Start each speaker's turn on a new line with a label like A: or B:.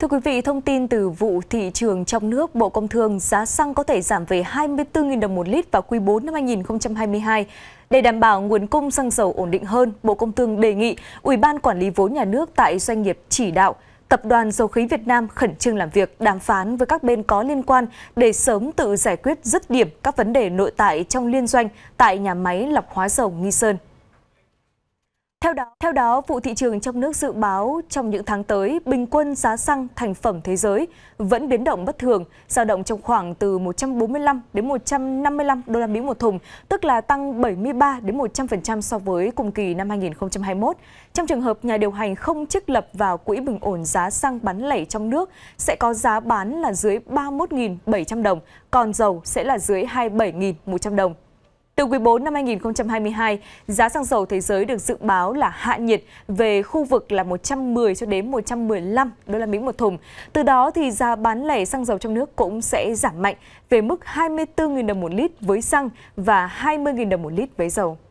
A: Thưa quý vị, thông tin từ vụ thị trường trong nước, Bộ Công Thương giá xăng có thể giảm về 24.000 đồng một lít vào quý 4 năm 2022. Để đảm bảo nguồn cung xăng dầu ổn định hơn, Bộ Công Thương đề nghị Ủy ban Quản lý vốn nhà nước tại doanh nghiệp chỉ đạo Tập đoàn Dầu khí Việt Nam khẩn trương làm việc đàm phán với các bên có liên quan để sớm tự giải quyết dứt điểm các vấn đề nội tại trong liên doanh tại nhà máy lọc hóa dầu Nghi Sơn. Theo đó, theo đó, vụ thị trường trong nước dự báo trong những tháng tới, bình quân giá xăng thành phẩm thế giới vẫn biến động bất thường, dao động trong khoảng từ 145 đến 155 đô la Mỹ một thùng, tức là tăng 73 đến 100% so với cùng kỳ năm 2021. Trong trường hợp nhà điều hành không trích lập vào quỹ bình ổn giá xăng bán lẻ trong nước sẽ có giá bán là dưới 31.700 đồng, còn dầu sẽ là dưới 27.100 đồng. Từ quý 4 năm 2022, giá xăng dầu thế giới được dự báo là hạ nhiệt về khu vực là 110 cho đến 115 đô la Mỹ một thùng. Từ đó thì giá bán lẻ xăng dầu trong nước cũng sẽ giảm mạnh về mức 24.000 đồng một lít với xăng và 20.000 đồng một lít với dầu.